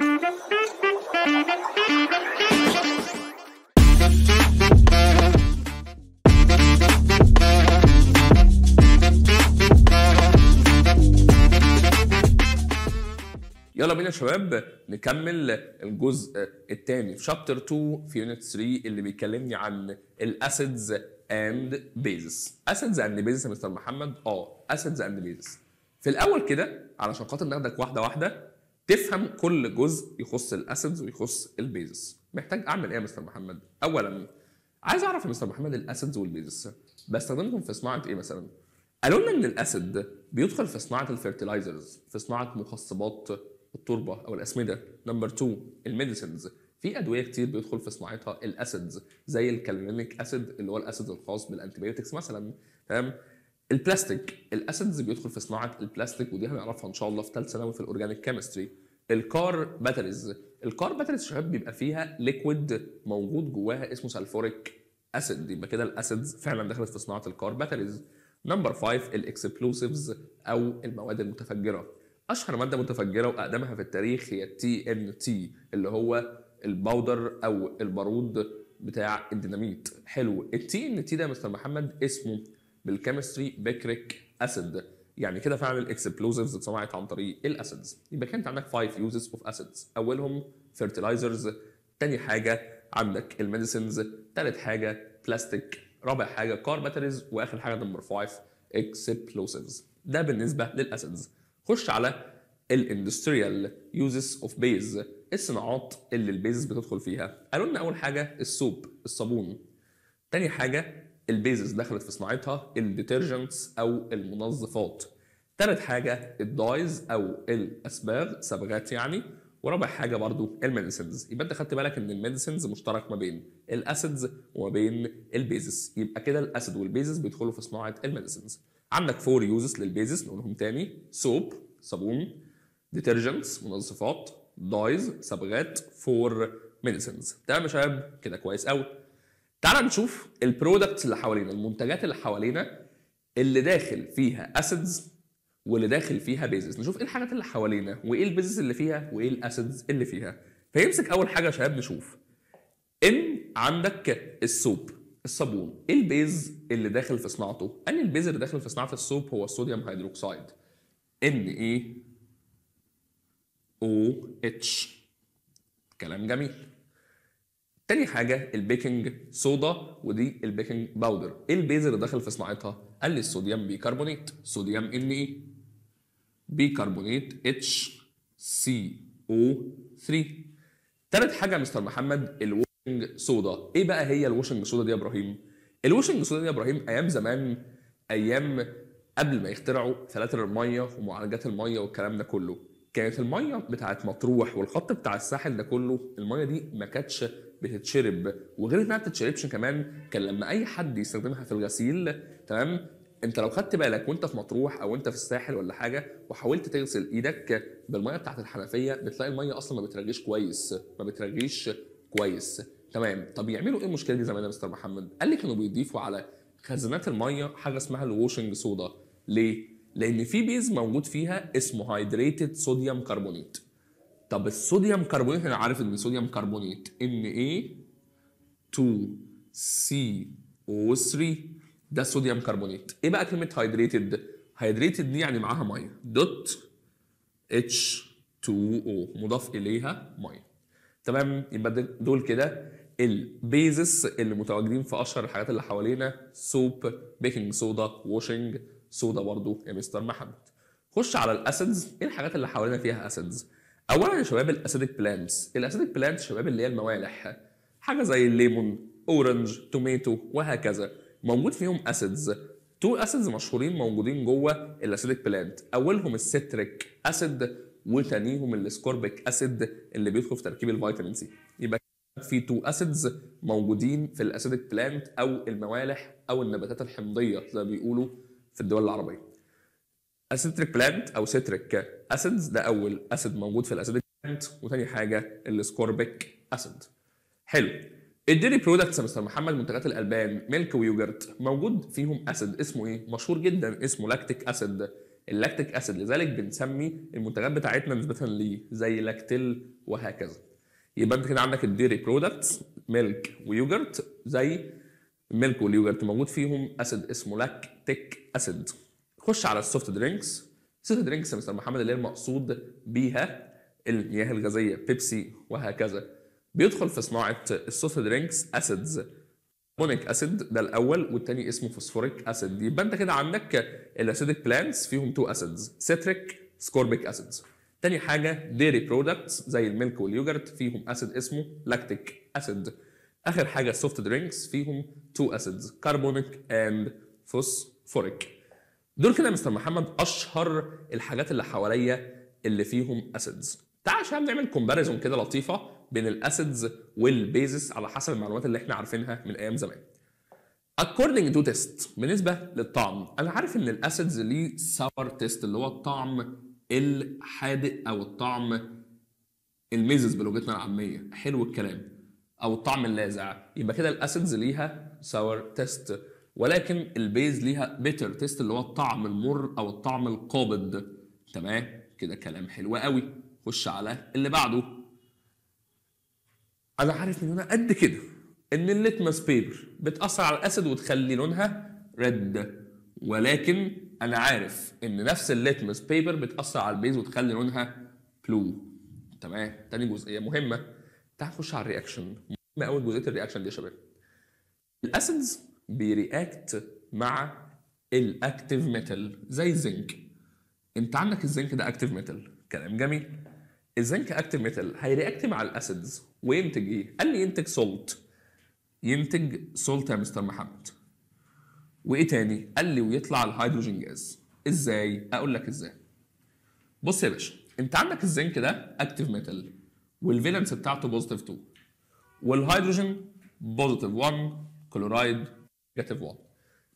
يلا بينا يا شباب نكمل الجزء الثاني في شابتر 2 في يونت 3 اللي بيكلمني عن الاسيدز اند بيزس اسيدز اند بيزس يا مستر محمد اه اسيدز اند بيزس في الاول كده علشان خاطر ناخدك واحده واحده تفهم كل جزء يخص الاسيدز ويخص البيزس محتاج اعمل ايه يا مستر محمد اولا عايز اعرف يا مستر محمد الاسيدز والبيزس بستخدمهم في صناعه ايه مثلا قالوا لنا ان الاسيد بيدخل في صناعه الفيرتلايزرز في صناعه مخصبات التربه او الاسمده نمبر 2 الميديسنز في ادويه كتير بيدخل في صناعتها الاسيدز زي الكالينيك اسيد اللي هو الاسيد الخاص بالانتيبيوتكس مثلا تمام البلاستيك الاسيدز بيدخل في صناعه البلاستيك ودي هنعرفها ان شاء الله في ثالث ثانوي في الاورجانيك كيمستري الكار باتريز الكار باتريز شباب بيبقى فيها ليكويد موجود جواها اسمه سلفوريك اسيد يبقى كده الاسيدز فعلا دخلت في صناعه الكار باتريز نمبر 5 الاكسبلوسيفز او المواد المتفجره اشهر ماده متفجره واقدمها في التاريخ هي التي ان تي اللي هو الباودر او البارود بتاع الديناميت حلو التي ان تي ده يا مستر محمد اسمه بالكيمستري بكريك اسيد يعني كده فعلا الاكسبلوزيفز اتصنعت عن طريق الاسيدز يبقى كانت عندك 5 يوزز اوف اسيدز اولهم فيرتلايزرز تاني حاجه عندك الميديسنز تالت حاجه بلاستيك رابع حاجه كار باتريز واخر حاجه نمبر 5 اكسبلوزيفز ده بالنسبه للاسيدز خش على الاندستريال يوزز اوف بيز الصناعات اللي البيز بتدخل فيها قالوا لنا اول حاجه السوب الصابون تاني حاجه البيزز دخلت في صناعتها الديترجنتس او المنظفات ثالث حاجه الدايز او الاسباغ صبغات يعني ورابع حاجه برضو الميديسنز يبقى انت خدت بالك ان الميديسنز مشترك ما بين الاسيدز وما بين البيزز يبقى كده الاسيد والبيزز بيدخلوا في صناعه الميديسنز عندك فور يوزز للبيزز نقولهم تاني سوب صابون ديترجنتس منظفات دايز صبغات فور ميديسنز تمام يا شباب كده كويس قوي تعال نشوف البرودكتس اللي حوالينا المنتجات اللي حوالينا اللي داخل فيها اسيدز واللي داخل فيها بيزز نشوف ايه الحاجات اللي حوالينا وايه البيزز اللي فيها وايه الاسيدز اللي فيها فيمسك اول حاجه يا شباب نشوف ان عندك السوب الصابون ايه البيز اللي داخل في صناعته قال لي البيز اللي داخل في صناعه السوب هو الصوديوم هيدروكسيد ان اي او اتش كلام جميل تاني حاجه البيكنج صودا ودي البيكنج باودر ايه البيز اللي دخل في صناعتها قال لي الصوديوم بيكربونيت صوديوم ان ايه بيكربونيت اتش سي او 3 تالت حاجه يا مستر محمد الوشنج صودا ايه بقى هي الوشنج صودا دي يا ابراهيم الوشنج صودا دي يا ابراهيم ايام زمان ايام قبل ما يخترعوا فلاتر الميه ومعالجات الميه والكلام ده كله كانت الميه بتاعت مطروح والخط بتاع الساحل ده كله الميه دي ما كانتش بتتشرب وغير انها ما بتتشربش كمان كان لما اي حد يستخدمها في الغسيل تمام انت لو خدت بالك وانت في مطروح او انت في الساحل ولا حاجه وحاولت تغسل ايدك بالميه بتاعت الحنفيه بتلاقي الميه اصلا ما بترجيش كويس ما بترجيش كويس تمام طب يعملوا ايه المشكله دي زمان يا مستر محمد قال لي كانوا بيضيفوا على خزانات الميه حاجه اسمها الووشنج صودا ليه لان في بيز موجود فيها اسمه هيدريتد صوديوم كربونيت طب الصوديوم كربونيت انا عارف ان الصوديوم ان اي 2 او 3 ده صوديوم كربونيت ايه بقى كلمه هايدريتد هايدريتد دي يعني معاها ميه دوت اتش 2 او مضاف اليها ميه تمام يبقى دول كده البيزس اللي متواجدين في اشهر الحاجات اللي حوالينا سوب بيكنج صودا واشنج صودا برضو يا مستر محمد خش على الاسيدز ايه الحاجات اللي حوالينا فيها اسيدز اولا يا شباب الاسيدك بلانتس الاسيدك بلانتس شباب اللي هي الموالح حاجه زي الليمون اورنج توميتو وهكذا موجود فيهم اسيدز تو اسيدز مشهورين موجودين جوه الاسيدك بلانت اولهم السيتريك اسيد وتانيهم الاسكوربيك اسيد اللي بيدخل في تركيب الفيتامين سي يبقى في تو اسيدز موجودين في الاسيدك بلانت او الموالح او النباتات الحمضيه زي ما بيقولوا في الدول العربيه اسيتريك بلانت او سيتريك اسيدز ده اول اسيد موجود في الاسيد وتاني حاجه الاسكوربيك اسيد حلو الديري برودكتس يا مستر محمد منتجات الالبان ميلك ويوجرت موجود فيهم اسيد اسمه ايه مشهور جدا اسمه لاكتيك اسيد اللاكتيك اسيد لذلك بنسمي المنتجات بتاعتنا نسبه ليه زي لاكتيل وهكذا يبقى انت كده عندك الديري برودكتس ميلك ويوجرت زي الميلك واليوجرت موجود فيهم اسيد اسمه لاكتيك اسيد خش على السوفت درينكس سيتا درينكس يا مستر محمد اللي هي المقصود بيها المياه الغازيه بيبسي وهكذا بيدخل في صناعه السوفت درينكس اسيدز مونيك اسيد ده الاول والتاني اسمه فوسفوريك اسيد يبقى انت كده عندك الاسيدك بلانتس فيهم تو اسيدز سيتريك سكوربيك اسيدز تاني حاجه ديري برودكتس زي الميلك واليوجرت فيهم اسيد اسمه لاكتيك اسيد اخر حاجه السوفت درينكس فيهم تو اسيدز كربونيك اند فوسفوريك دول كده يا مستر محمد اشهر الحاجات اللي حواليا اللي فيهم اسيدز تعال عشان نعمل كومباريزون كده لطيفه بين الاسيدز والبيزس على حسب المعلومات اللي احنا عارفينها من ايام زمان according to test بالنسبه للطعم انا عارف ان الاسيدز ليه ساور تيست اللي هو الطعم الحادق او الطعم الميزز بلغتنا العاميه حلو الكلام او الطعم اللاذع يبقى كده الاسيدز ليها ساور تيست ولكن البيز ليها بيتر تيست اللي هو الطعم المر او الطعم القابض تمام كده كلام حلو قوي خش على اللي بعده انا عارف ان انا قد كده ان الليتمس بيبر بتاثر على الاسيد وتخلي لونها ريد ولكن انا عارف ان نفس الليتمس بيبر بتاثر على البيز وتخلي لونها بلو تمام تاني جزئيه مهمه تعال نخش على الرياكشن مهمه قوي جزئيه الرياكشن دي يا شباب الاسيدز بيرياكت مع الاكتيف ميتال زي الزنك انت عندك الزنك ده اكتيف ميتال كلام جميل الزنك اكتيف ميتال هيرياكت مع الاسيدز وينتج ايه قال لي ينتج سولت ينتج سولت يا مستر محمد وايه تاني قال لي ويطلع الهيدروجين جاز ازاي اقول لك ازاي بص يا باشا انت عندك الزنك ده اكتيف ميتال والفيلنس بتاعته بوزيتيف 2 والهيدروجين بوزيتيف 1 كلورايد جت في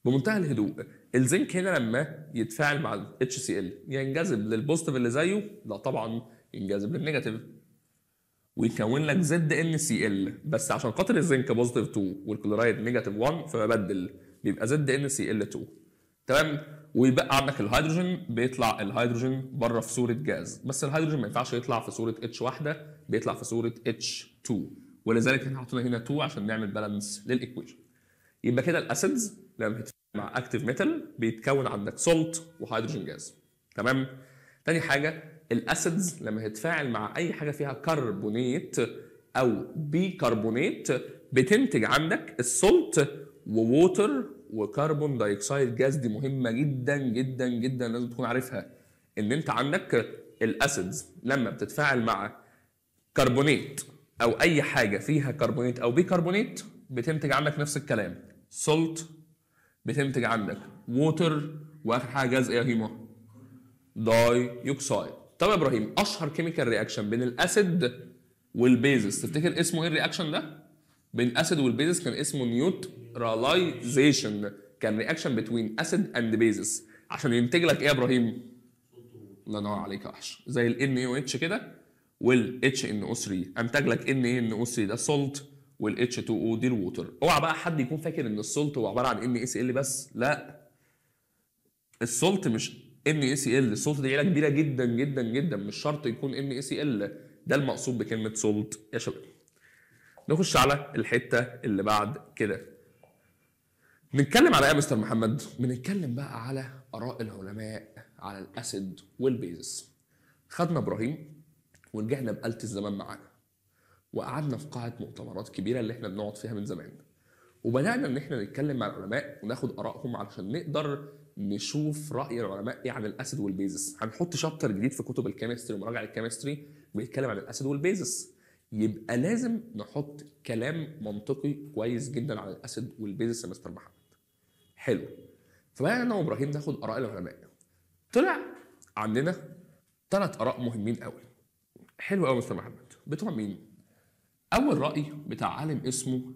بمنتهى الهدوء الزنك هنا لما يتفاعل مع الاتش سي ال ينجذب للبوزيتيف اللي زيه لا طبعا ينجذب للنيجاتيف ويكون لك زد ان سي ال بس عشان خاطر الزنك بوزيتيف 2 والكلورايد نيجاتيف 1 فببدل بيبقى زد ان سي ال 2 تمام ويبقى عندك الهيدروجين بيطلع الهيدروجين بره في صوره جاز بس الهيدروجين ما ينفعش يطلع في صوره اتش واحده بيطلع في صوره اتش 2 ولذلك احنا حاطين هنا 2 عشان نعمل بالانس للايكويشن يبقى كده الاسيدز لما بتتفاعل مع اكتيف ميتال بيتكون عندك سولت وهيدروجين جاز تمام تاني حاجه الاسيدز لما هتتفاعل مع اي حاجه فيها كربونيت او بيكربونيت بتنتج عندك السولت وووتر وكربون دايكسيد جاز دي مهمه جدا جدا جدا لازم تكون عارفها ان انت عندك الاسيدز لما بتتفاعل مع كربونيت او اي حاجه فيها كربونيت او بيكربونيت بتنتج عندك نفس الكلام سولت بتنتج عندك ووتر واخر حاجه جاز ايه يا هيما؟ داي يوكسايد طب يا ابراهيم اشهر كيميكال رياكشن بين الاسيد والبيزس تفتكر اسمه ايه الرياكشن ده؟ بين الاسيد والبيزس كان اسمه نيوتراليزيشن كان رياكشن بتوين اسيد اند بيزس عشان ينتج لك ايه يا ابراهيم؟ الله ينور عليك يا وحش زي ال NaOH كده وال HNO3 انتج لك NaNO3 ده سولت والاتش 2 او دي الووتر اوعى بقى حد يكون فاكر ان السولت هو عباره عن ام اس ال بس لا السولت مش ام اي سي ال السولت دي عيله كبيره جدا جدا جدا مش شرط يكون ام اي سي ال ده المقصود بكلمه سولت يا شباب نخش على الحته اللي بعد كده نتكلم على ايه يا مستر محمد بنتكلم بقى على اراء العلماء على الاسيد والبيزس خدنا ابراهيم ورجعنا بآلة الزمان معانا وقعدنا في قاعه مؤتمرات كبيره اللي احنا بنقعد فيها من زمان وبدانا ان احنا نتكلم مع العلماء وناخد ارائهم علشان نقدر نشوف راي العلماء ايه عن الاسيد والبيزس هنحط شابتر جديد في كتب الكيمستري ومراجع الكيمستري بيتكلم عن الاسيد والبيزس يبقى لازم نحط كلام منطقي كويس جدا على الاسيد والبيزس يا مستر محمد حلو فبقى انا وابراهيم ناخد اراء العلماء طلع عندنا ثلاث اراء مهمين قوي حلو قوي يا مستر محمد بتوع مين اول راي بتاع عالم اسمه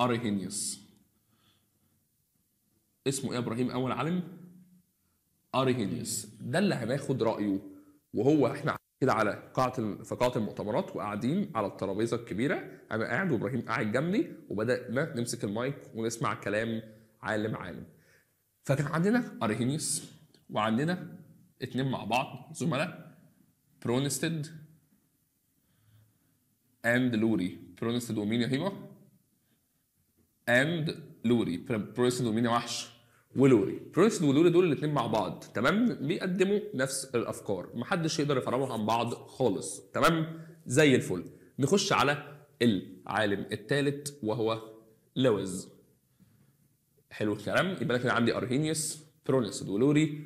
اريهينيوس اسمه ايه ابراهيم اول عالم اريهينيوس ده اللي هناخد رايه وهو احنا كده على قاعه في قاعه المؤتمرات وقاعدين على الترابيزه الكبيره انا قاعد وابراهيم قاعد جنبي وبدانا نمسك المايك ونسمع كلام عالم عالم فكان عندنا اريهينيوس وعندنا اتنين مع بعض زملاء برونستد and لوري برونس ومين يا هبه and لوري برونس ومين يا وحش ولوري برونس ولوري دول الاثنين مع بعض تمام بيقدموا نفس الافكار محدش يقدر يفرقهم عن بعض خالص تمام زي الفل نخش على العالم الثالث وهو لوز حلو الكلام يبقى كده عندي ارهينيوس برونس ولوري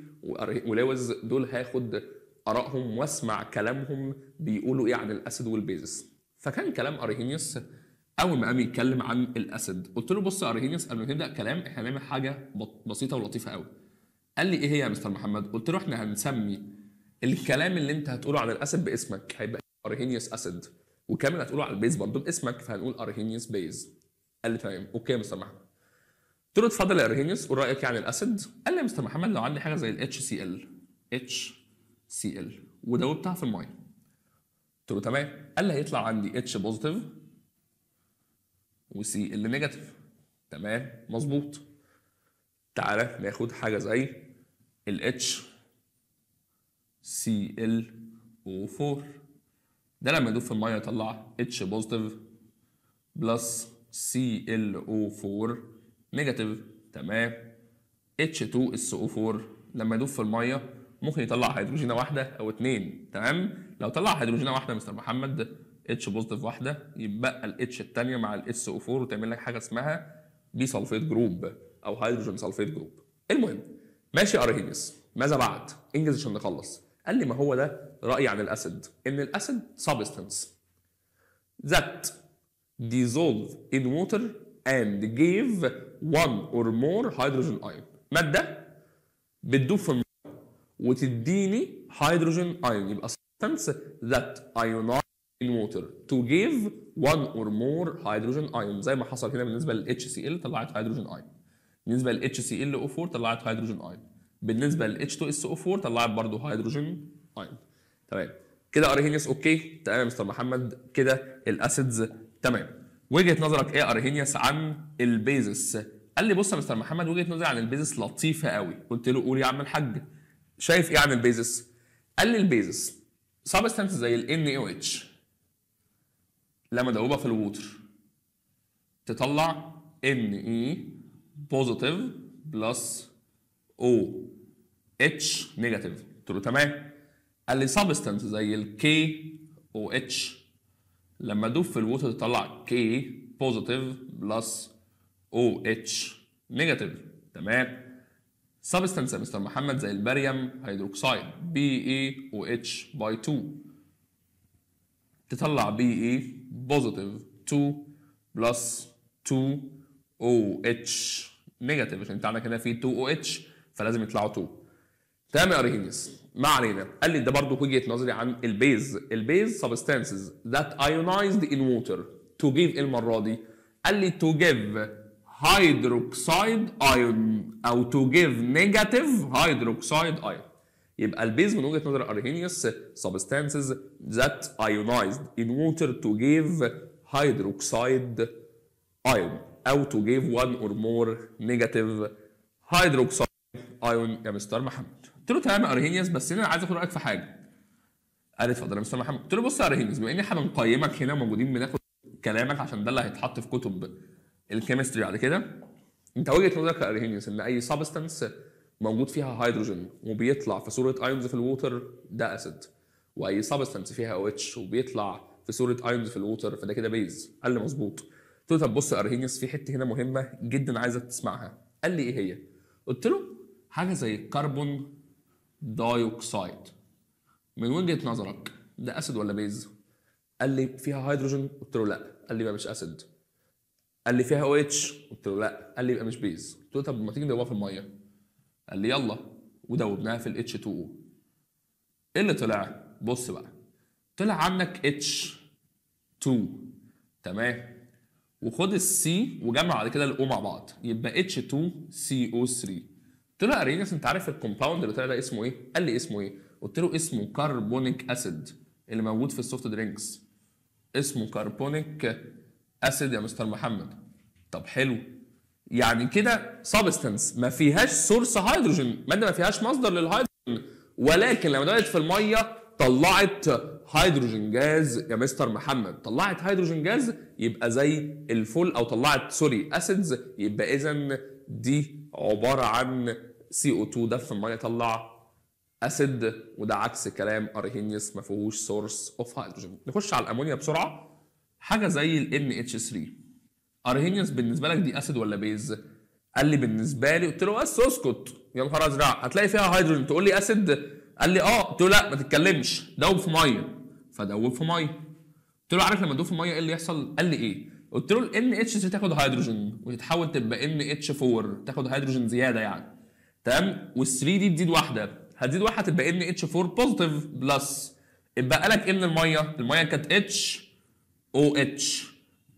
ولوز دول هاخد ارائهم واسمع كلامهم بيقولوا ايه عن الاسيد والبيزس فكان كلام ارهينيوس اول ما قام يتكلم عن الاسد قلت له بص يا ارهينيوس قبل ما نبدا كلام احنا هنعمل حاجه بسيطه ولطيفه قوي قال لي ايه هي يا مستر محمد قلت له احنا هنسمي الكلام اللي انت هتقوله عن الاسد باسمك هيبقى ارهينيوس اسد وكمان اللي هتقوله على البيز برضه باسمك فهنقول ارهينيوس بيز قال لي تمام اوكي يا مستر محمد قلت له اتفضل يا ارهينيوس قول رايك عن يعني الاسد قال لي يا مستر محمد لو عندي حاجه زي الاتش سي ال اتش سي ال ودوبتها في الميه له تمام قال لي هيطلع عندي اتش بوزيتيف وسي ال نيجاتيف تمام مظبوط تعالى ناخد حاجه زي الاتش سي ال او 4 ده لما يدوب في الميه يطلع اتش بوزيتيف بلس سي ال او 4 نيجاتيف تمام اتش 2 اس او 4 لما يدوب في الميه ممكن يطلع هيدروجينه واحده او اتنين تمام لو طلع هيدروجينه واحده مستر محمد اتش بوزيتيف واحده يتبقى الاتش الثانيه مع الاس او 4 وتعمل لك حاجه اسمها بي سلفيت جروب او هيدروجين سلفيت جروب المهم ماشي ارهيجس ماذا بعد انجز عشان نخلص قال لي ما هو ده رايي عن الاسيد ان الاسيد سبستنس ذات dissolve in water and give one or more hydrogen ion ماده بتدوب في الميه وتديني هيدروجين ايون يبقى substance that ionize in water to give one or more hydrogen ion زي ما حصل هنا بالنسبه لل HCl طلعت هيدروجين ion بالنسبه لل HClO4 طلعت هيدروجين ion بالنسبه لل H2SO4 طلعت برضه هيدروجين ion تمام كده ارهينيس اوكي تمام يا مستر محمد كده الاسيدز تمام وجهه نظرك ايه ارهينيس عن البيزس قال لي بص يا مستر محمد وجهه نظري عن البيزس لطيفه قوي قلت له قول يا عم الحاج شايف ايه عن البيزس قال لي البيزس سبستانس زي ال NaOH لما ادوبها في الووتر تطلع Ne بوزيتيف بلس O H نيجاتيف قلت له تمام قال لي سبستانس زي ال KOH لما ادوب في الووتر تطلع K بوزيتيف بلس OH نيجاتيف تمام سبستنس يا مستر محمد زي الباريوم هيدروكسيد بي اي e او اتش باي 2 تطلع بي اي بوزيتيف 2 بلس 2 او اتش نيجاتيف عشان انت عندك هنا في 2 او اتش فلازم يطلعوا 2 تمام يا اريهينيس ما علينا قال لي ده برضه وجهه نظري عن البيز البيز سبستانسز ذات ايونايزد ان ووتر تو جيف المره دي قال لي تو جيف هيدروكسيد ايون او تو جيف نيجاتيف هيدروكسيد ايون يبقى البيز من وجهه نظر ارهينيوس سبستانسز ذات ايونايزد ان ووتر تو جيف هيدروكسيد ايون او تو جيف وان اور مور نيجاتيف هيدروكسيد ايون يا مستر محمد قلت له تمام ارهينيوس بس هنا عايز اخد رايك في حاجه قال اتفضل يا مستر محمد قلت له بص يا ارهينيوس بما ان احنا بنقيمك هنا وموجودين بناخد كلامك عشان ده اللي هيتحط في كتب الكيمستري بعد كده انت وجهه نظرك يا ارهينيوس ان اي سبستانس موجود فيها هيدروجين وبيطلع في صوره ايونز في الووتر ده اسيد واي سبستانس فيها او اتش وبيطلع في صوره ايونز في الووتر فده كده بيز قال لي مظبوط قلت له طب بص يا ارهينيوس في حته هنا مهمه جدا عايزك تسمعها قال لي ايه هي قلت له حاجه زي الكربون دايوكسيد من وجهه نظرك ده اسيد ولا بيز قال لي فيها هيدروجين قلت له لا قال لي ما مش اسيد قال لي فيها او اتش قلت له لا قال لي يبقى مش بيز قلت له طب ما تيجي ندوبها في الميه قال لي يلا ودوبناها في الاتش 2 او ايه اللي طلع بص بقى طلع عندك اتش 2 تمام وخد السي وجمع بعد كده الاو مع بعض يبقى اتش 2 سي او 3 قلت له يا رينس انت عارف الكومباوند اللي طلع ده اسمه ايه؟ قال لي اسمه ايه؟ قلت له اسمه كربونيك اسيد اللي موجود في السوفت درينكس اسمه كربونيك اسيد يا مستر محمد طب حلو يعني كده سبستنس ما فيهاش سورس هيدروجين ماده ما فيهاش مصدر للهيدروجين ولكن لما دخلت في الميه طلعت هيدروجين جاز يا مستر محمد طلعت هيدروجين جاز يبقى زي الفول او طلعت سوري اسيدز يبقى اذا دي عباره عن سي او 2 ده في الميه طلع اسيد وده عكس كلام ارهينيوس ما فيهوش سورس اوف هيدروجين نخش على الامونيا بسرعه حاجه زي ال NH3 ارهينيوس بالنسبه لك دي اسيد ولا بيز؟ قال لي بالنسبه لي قلت له بس اسكت يا نهار ازرع هتلاقي فيها هيدروجين تقول لي اسيد قال لي اه قلت له لا ما تتكلمش دوب في ميه فدوب في ميه قلت له عارف لما تدوب في ميه ايه اللي يحصل؟ قال لي ايه؟ قلت له ال NH3 تاخد هيدروجين وتتحول تبقى NH4 تاخد هيدروجين زياده يعني تمام وال 3 دي تزيد واحده هتزيد واحده تبقى NH4 بوزيتيف بلس اتبقى لك ايه من الميه؟ الميه كانت اتش او اتش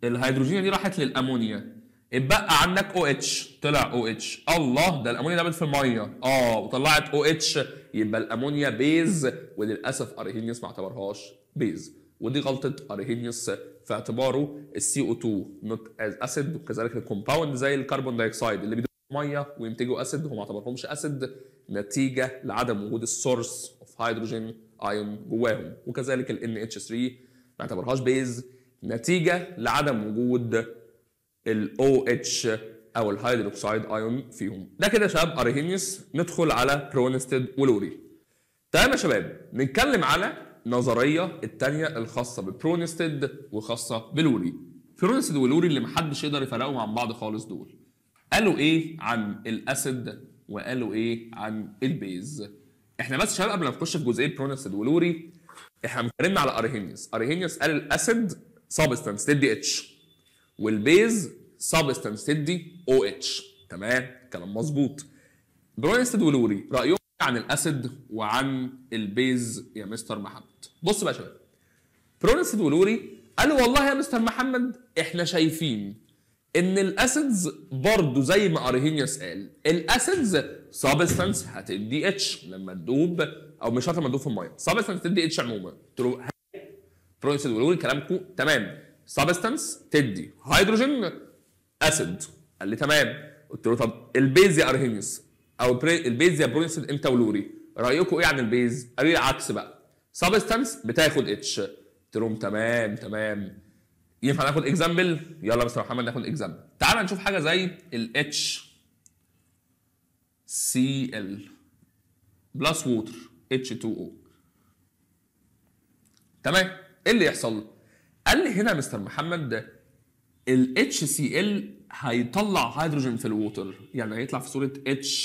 الهيدروجين دي راحت للامونيا اتبقى عندك او اتش طلع او اتش الله ده الامونيا ده في الميه اه وطلعت او اتش يبقى الامونيا بيز وللاسف ارهينيوس ما اعتبرهاش بيز ودي غلطه ارهينيوس في اعتباره السي او 2 نوت از اسيد وكذلك الكومباوند زي الكربون دايكسايد اللي بيدوا ميه وينتجوا اسيد هو ما اعتبرهمش اسيد نتيجه لعدم وجود السورس اوف هيدروجين ايون جواهم وكذلك ال NH3 ما اعتبرهاش بيز نتيجه لعدم وجود الـ OH او الهيدروكسيد ايون فيهم ده كده شباب أريهينيوس ندخل على برونستيد ولوري تمام يا شباب نتكلم على النظريه التانية الخاصه ببرونستيد وخاصه بلوري برونستيد ولوري اللي محدش يقدر يفرقهم عن بعض خالص دول قالوا ايه عن الاسيد وقالوا ايه عن البيز احنا بس شباب قبل ما نخش في جزئيه برونستيد ولوري احنا بنتكلم على أريهينيوس. أريهينيوس قال الاسيد سبستانس تدي اتش والبيز سبستانس تدي او اتش تمام كلام مظبوط برونستد ولوري رايهم عن الاسيد وعن البيز يا مستر محمد بص بقى يا شباب برونستد ولوري قالوا والله يا مستر محمد احنا شايفين ان الاسيدز برضه زي ما ارهينيوس قال الاسيدز سبستانس هتدي اتش لما تدوب او مش هتدوب لما تدوب في الميه سبستانس تدي اتش عموما برونسيد ولون كلامكم تمام سبستانس تدي هيدروجين اسيد قال لي تمام قلت له طب البيز يا ارهينيوس او البيز يا برونسيد امتى ولوري رايكم ايه عن البيز قالوا لي العكس بقى سبستانس بتاخد اتش قلت لهم تمام تمام ينفع ناخد اكزامبل يلا مستر محمد ناخد اكزامبل تعال نشوف حاجه زي الاتش سي ال بلس ووتر اتش 2 او تمام ايه اللي يحصل قال لي هنا مستر محمد ال HCl هيطلع هيدروجين في الووتر يعني هيطلع في صوره H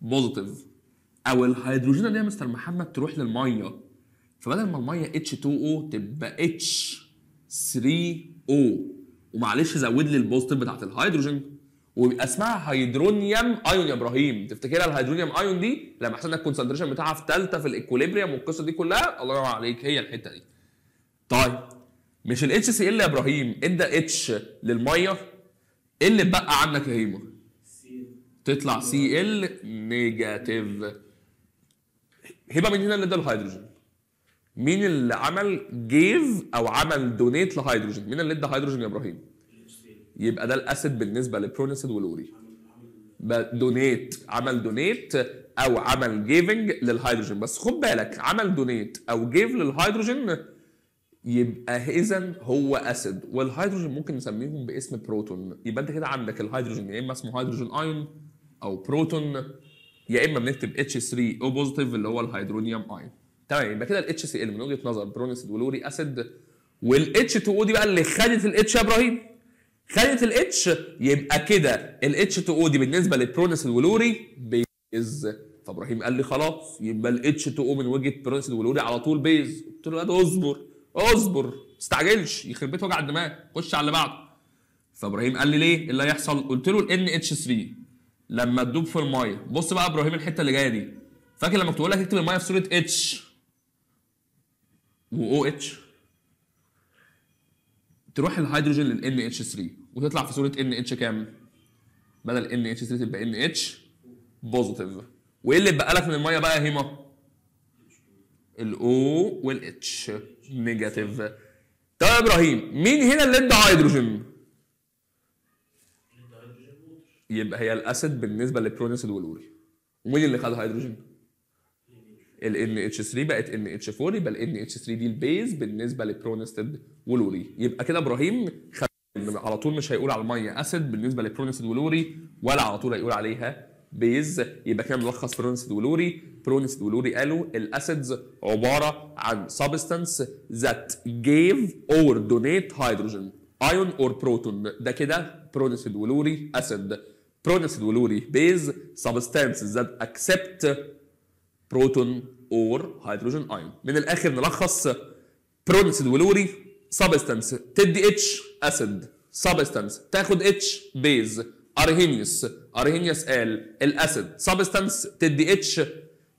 بوزيتيف او الهيدروجين دي يا مستر محمد تروح للميه فبدل ما الميه H2O تبقى H3O ومعلش زود لي البوزيتيف بتاعت الهيدروجين ويبقى اسمها هيدرونيوم ايون يا ابراهيم تفتكرها الهيدرونيوم ايون دي لما ان الكونسنتريشن بتاعها في ثالثه في الاكوليبريم والقصه دي كلها الله ينور عليك هي الحته دي طيب مش الاتش سي ال يا ابراهيم ادى اتش للميه ايه اللي اتبقى عنك يا هيمو؟ تطلع سي ال نيجاتيف هبه من هنا اللي ادى الهيدروجين مين اللي عمل جيف او عمل دونيت لهيدروجين مين اللي ادى هيدروجين يا ابراهيم يبقى ده الاسيد بالنسبه للبرونيسيد والوري دونيت عمل دونيت او عمل جيفنج للهيدروجين بس خد بالك عمل دونيت او جيف للهيدروجين يبقى اذا هو اسيد والهيدروجين ممكن نسميهم باسم بروتون يبقى انت كده عندك الهيدروجين يا اما اسمه هيدروجين ايون او بروتون يا اما بنكتب اتش 3 او بوزيتيف اللي هو الهيدرونيوم ايون تمام يبقى كده الاتش سي ال من وجهه نظر برونيسيد ولوري اسيد والاتش 2 او دي بقى اللي خدت الاتش يا ابراهيم خدت الاتش يبقى كده الاتش 2 او دي بالنسبه للبرونيسيد ولوري بيز فابراهيم قال لي خلاص يبقى الاتش 2 او من وجهه برونيسيد ولوري على طول بيز قلت له اصبر اصبر ما تستعجلش يخرب بيت وجع الدماغ خش على اللي بعده فابراهيم قال لي ليه إيه اللي هيحصل قلت له الان اتش 3 لما تدوب في الميه بص بقى ابراهيم الحته اللي جايه دي فاكر لما كنت بقول لك اكتب الميه في صوره اتش و او اتش تروح الهيدروجين للان اتش 3 وتطلع في صوره ان اتش كام بدل ان اتش 3 تبقى ان اتش بوزيتيف وايه اللي اتبقى لك من الميه بقى هيما الاو والاتش نيجاتيف طيب يا ابراهيم مين هنا اللي ادى هيدروجين؟ يبقى هي الاسيد بالنسبه للبرونسيد والوري ومين اللي خد هيدروجين؟ ال اتش 3 بقت ان اتش 4 يبقى ال اتش 3 دي البيز بالنسبه للبرونستد والوري يبقى كده ابراهيم خد على طول مش هيقول على الميه اسيد بالنسبه للبرونستد والوري ولا على طول هيقول عليها بيز يبقى كده ملخص برونس ولوري برونس ولوري قالوا الاسيدز عباره عن سبستانس ذات جيف اور دونيت هيدروجين ايون اور بروتون ده كده برونس ولوري اسيد برونس ولوري بيز سبستانس ذات اكسبت بروتون اور هيدروجين ايون من الاخر نلخص برونس ولوري سبستانس تدي اتش اسيد سبستانس تاخد اتش بيز ارهينيوس ارهينيوس قال الاسيد سبستانس تدي اتش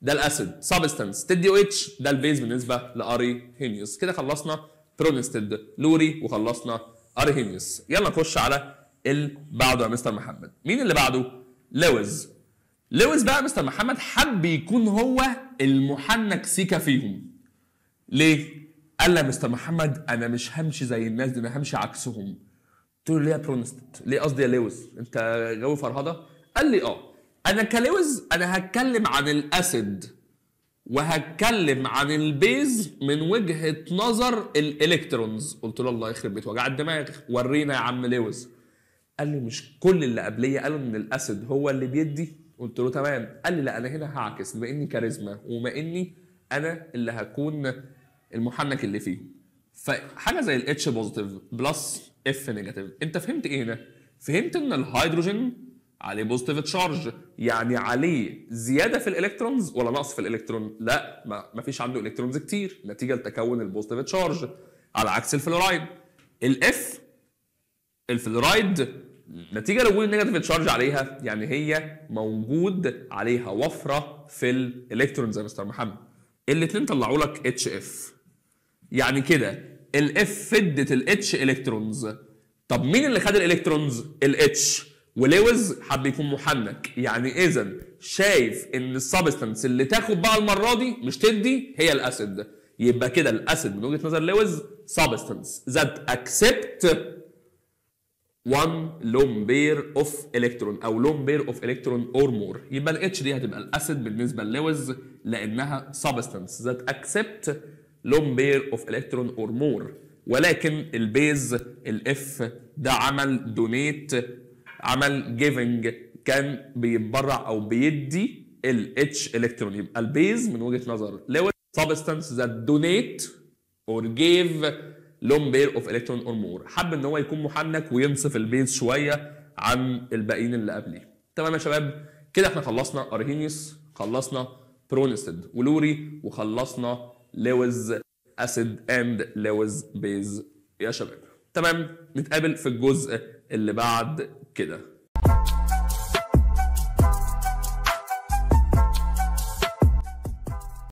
ده الاسيد سبستانس تدي او اتش ده البيز بالنسبه لارهينيوس كده خلصنا برونستد لوري وخلصنا ارهينيوس يلا نخش على اللي بعده يا مستر محمد مين اللي بعده لويز لويز بقى مستر محمد حب يكون هو المحنك سيكا فيهم ليه قال لي مستر محمد انا مش همشي زي الناس دي انا همشي عكسهم قلت له ليه يا برونست ليه قصدي يا لويس انت جو فرهضه قال لي اه انا كلويز انا هتكلم عن الاسيد وهتكلم عن البيز من وجهه نظر الالكترونز قلت له الله يخرب بيت وجع الدماغ ورينا يا عم لويس قال لي مش كل اللي قبليه قالوا ان الاسيد هو اللي بيدي قلت له تمام قال لي لا انا هنا هعكس بما اني كاريزما وما اني انا اللي هكون المحنك اللي فيه فحاجه زي الاتش بوزيتيف بلس اف نيجاتيف انت فهمت ايه هنا فهمت ان الهيدروجين عليه بوزيتيف تشارج يعني عليه زياده في الالكترونز ولا نقص في الالكترون لا ما فيش عنده الكترونز كتير نتيجه لتكون البوزيتيف تشارج على عكس الفلورايد الاف الفلورايد نتيجه لوجود النيجاتيف تشارج عليها يعني هي موجود عليها وفره في الالكترونز يا مستر محمد الاثنين طلعوا لك اتش اف يعني كده الاف فدت الاتش الكترونز طب مين اللي خد الالكترونز الاتش وليوز حب يكون محنك يعني اذا شايف ان السبستنس اللي تاخد بقى المره دي مش تدي هي الاسيد يبقى كده الاسيد من وجهه نظر ليوز سبستنس ذات اكسبت 1 لون بير اوف الكترون او لون بير اوف الكترون اور مور يبقى الاتش دي هتبقى الاسيد بالنسبه لليوز لانها سبستنس ذات اكسبت لون بير اوف الكترون اور مور ولكن البيز الاف ده عمل دونيت عمل جيفنج كان بيتبرع او بيدي الاتش الكترون يبقى البيز من وجهه نظر لويس سبستانس ذات دونيت اور جيف لون بير اوف الكترون اور مور حب ان هو يكون محنك وينصف البيز شويه عن الباقيين اللي قبليه تمام يا شباب كده احنا خلصنا ارهينيس خلصنا برونستد ولوري وخلصنا لوز اسيد اند لوز بيز يا شباب تمام نتقابل في الجزء اللي بعد كده